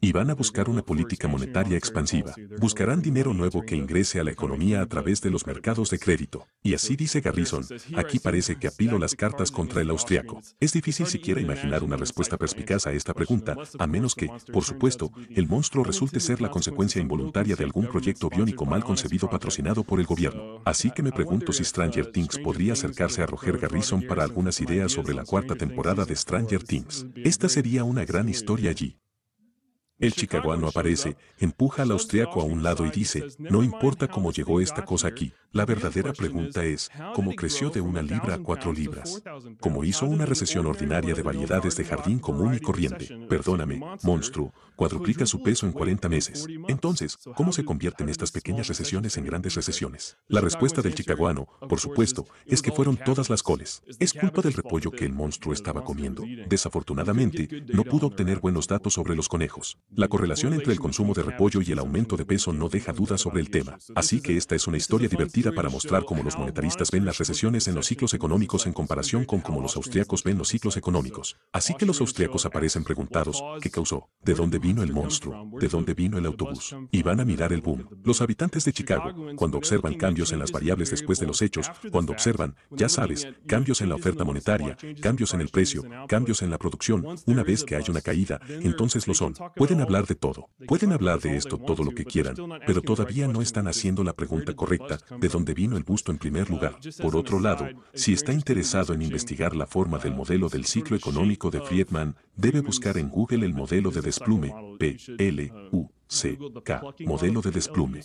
y van a buscar una política monetaria expansiva. Buscarán dinero nuevo que ingrese a la economía a través de los mercados de crédito. Y así dice Garrison, aquí parece que apilo las cartas contra el austriaco. Es difícil siquiera imaginar una respuesta perspicaz a esta pregunta, a menos que, por supuesto, el monstruo resulte ser la consecuencia involuntaria de algún proyecto biónico mal concebido patrocinado por el gobierno. Así que me pregunto si Stranger Things podría acercarse a Roger Garrison para algunas ideas sobre la cuarta temporada de Stranger Things. Esta sería una gran historia allí. El chicaguano aparece, empuja al austriaco a un lado y dice, no importa cómo llegó esta cosa aquí, la verdadera pregunta es, ¿cómo creció de una libra a cuatro libras? ¿Cómo hizo una recesión ordinaria de variedades de jardín común y corriente? Perdóname, monstruo, cuadruplica su peso en 40 meses. Entonces, ¿cómo se convierten estas pequeñas recesiones en grandes recesiones? La respuesta del chicaguano, por supuesto, es que fueron todas las coles. Es culpa del repollo que el monstruo estaba comiendo. Desafortunadamente, no pudo obtener buenos datos sobre los conejos. La correlación entre el consumo de repollo y el aumento de peso no deja dudas sobre el tema. Así que esta es una historia divertida para mostrar cómo los monetaristas ven las recesiones en los ciclos económicos en comparación con cómo los austriacos ven los ciclos económicos. Así que los austriacos aparecen preguntados, ¿qué causó? ¿De dónde vino el monstruo? ¿De dónde vino el autobús? Y van a mirar el boom. Los habitantes de Chicago, cuando observan cambios en las variables después de los hechos, cuando observan, ya sabes, cambios en la oferta monetaria, cambios en el precio, cambios en la producción, una vez que hay una caída, entonces lo son. Pueden hablar de todo. Pueden hablar de esto todo lo que quieran, pero todavía no están haciendo la pregunta correcta de donde vino el busto en primer lugar. Por otro lado, si está interesado en investigar la forma del modelo del ciclo económico de Friedman, debe buscar en Google el modelo de desplume, P, L, U, K. modelo de desplume.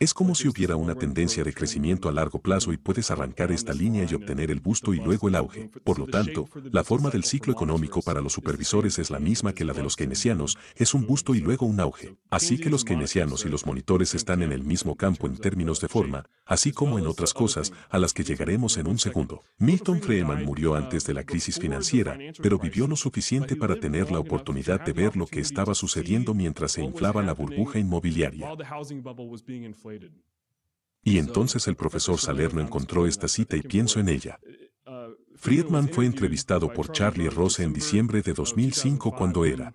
Es como si hubiera una tendencia de crecimiento a largo plazo y puedes arrancar esta línea y obtener el busto y luego el auge. Por lo tanto, la forma del ciclo económico para los supervisores es la misma que la de los keynesianos, es un busto y luego un auge. Así que los keynesianos y los monitores están en el mismo campo en términos de forma, así como en otras cosas a las que llegaremos en un segundo. Milton Freeman murió uh, antes de la crisis financiera, pero vivió lo suficiente para tener la oportunidad de ver lo que estaba sucediendo mientras se inflaba la burbuja inmobiliaria. Y entonces el profesor Salerno encontró esta cita y pienso en ella. Uh, uh, Friedman fue entrevistado por Charlie Rose en diciembre de 2005 cuando era.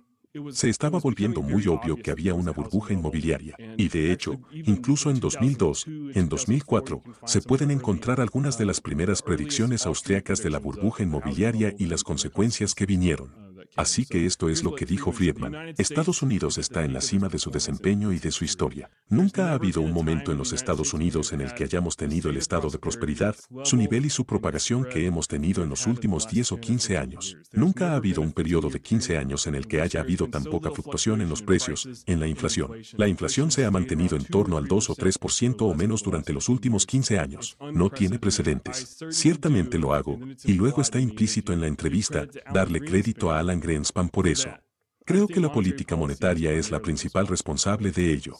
Se estaba volviendo muy obvio que había una burbuja inmobiliaria, y de hecho, incluso en 2002, en 2004, se pueden encontrar algunas de las primeras predicciones austriacas de la burbuja inmobiliaria y las consecuencias que vinieron. Así que esto es lo que dijo Friedman. Estados Unidos está en la cima de su desempeño y de su historia. Nunca ha habido un momento en los Estados Unidos en el que hayamos tenido el estado de prosperidad, su nivel y su propagación que hemos tenido en los últimos 10 o 15 años. Nunca ha habido un periodo de 15 años en el que haya habido tan poca fluctuación en los precios, en la inflación. La inflación se ha mantenido en torno al 2 o 3% o menos durante los últimos 15 años. No tiene precedentes. Ciertamente lo hago, y luego está implícito en la entrevista, darle crédito a Alan spam por eso. Creo que la política monetaria es la principal responsable de ello.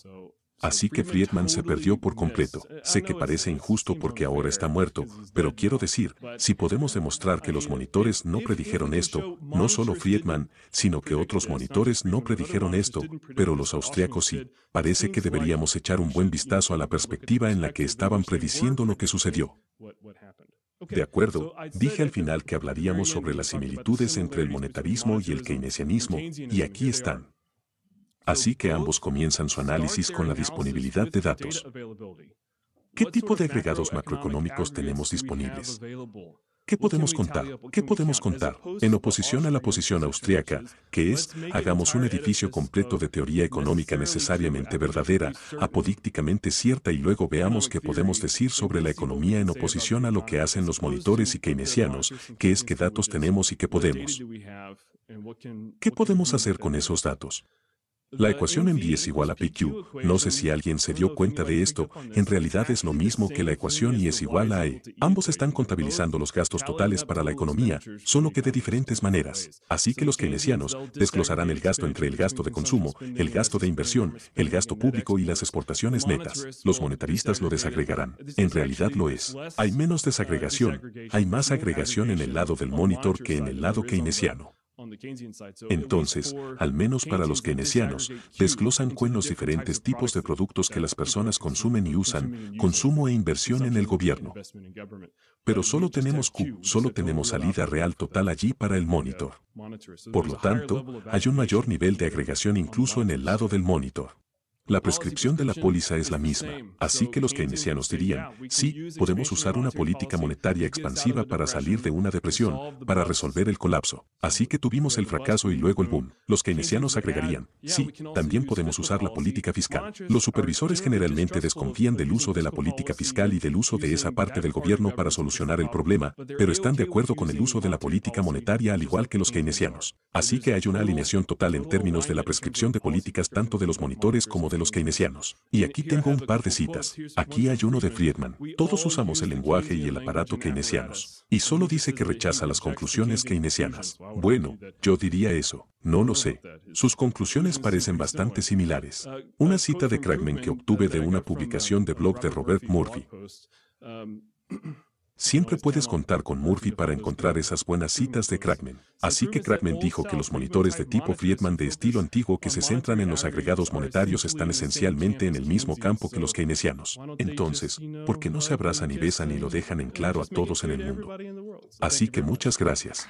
Así que Friedman se perdió por completo. Sé que parece injusto porque ahora está muerto, pero quiero decir, si podemos demostrar que los monitores no predijeron esto, no solo Friedman, sino que otros monitores no predijeron esto, pero los austríacos sí, parece que deberíamos echar un buen vistazo a la perspectiva en la que estaban prediciendo lo que sucedió. De acuerdo, dije al final que hablaríamos sobre las similitudes entre el monetarismo y el keynesianismo, y aquí están. Así que ambos comienzan su análisis con la disponibilidad de datos. ¿Qué tipo de agregados macroeconómicos tenemos disponibles? ¿Qué podemos contar? ¿Qué podemos contar? En oposición a la posición austríaca, que es, hagamos un edificio completo de teoría económica necesariamente verdadera, apodícticamente cierta y luego veamos qué podemos decir sobre la economía en oposición a lo que hacen los monitores y keynesianos, que es qué datos tenemos y qué podemos. ¿Qué podemos hacer con esos datos? La ecuación en B es igual a PQ. No sé si alguien se dio cuenta de esto, en realidad es lo mismo que la ecuación y es igual a E. Ambos están contabilizando los gastos totales para la economía, solo que de diferentes maneras. Así que los keynesianos desglosarán el gasto entre el gasto de consumo, el gasto de inversión, el gasto público y las exportaciones netas. Los monetaristas lo desagregarán. En realidad lo es. Hay menos desagregación, hay más agregación en el lado del monitor que en el lado keynesiano. Entonces, al menos para los keynesianos, desglosan Cuen los diferentes tipos de productos que las personas consumen y usan, consumo e inversión en el gobierno. Pero solo tenemos Q, solo tenemos salida real total allí para el monitor. Por lo tanto, hay un mayor nivel de agregación incluso en el lado del monitor. La prescripción de la póliza es la misma, así que los keynesianos dirían, sí, podemos usar una política monetaria expansiva para salir de una depresión, para resolver el colapso. Así que tuvimos el fracaso y luego el boom. Los keynesianos agregarían, sí, también podemos usar la política fiscal. Los supervisores generalmente desconfían del uso de la política fiscal y del uso de esa parte del gobierno para solucionar el problema, pero están de acuerdo con el uso de la política monetaria al igual que los keynesianos. Así que hay una alineación total en términos de la prescripción de políticas tanto de los monitores como de los keynesianos. Y aquí tengo un par de citas. Aquí hay uno de Friedman. Todos usamos el lenguaje y el aparato keynesianos. Y solo dice que rechaza las conclusiones keynesianas. Bueno, yo diría eso. No lo sé. Sus conclusiones parecen bastante similares. Uh, uh, una cita de Kragman que obtuve de una uh, publicación de blog de Robert Murphy. Um, Siempre puedes contar con Murphy para encontrar esas buenas citas de Crackman. Así que Crackman dijo que los monitores de tipo Friedman de estilo antiguo que se centran en los agregados monetarios están esencialmente en el mismo campo que los keynesianos. Entonces, ¿por qué no se abrazan y besan y lo dejan en claro a todos en el mundo? Así que muchas gracias.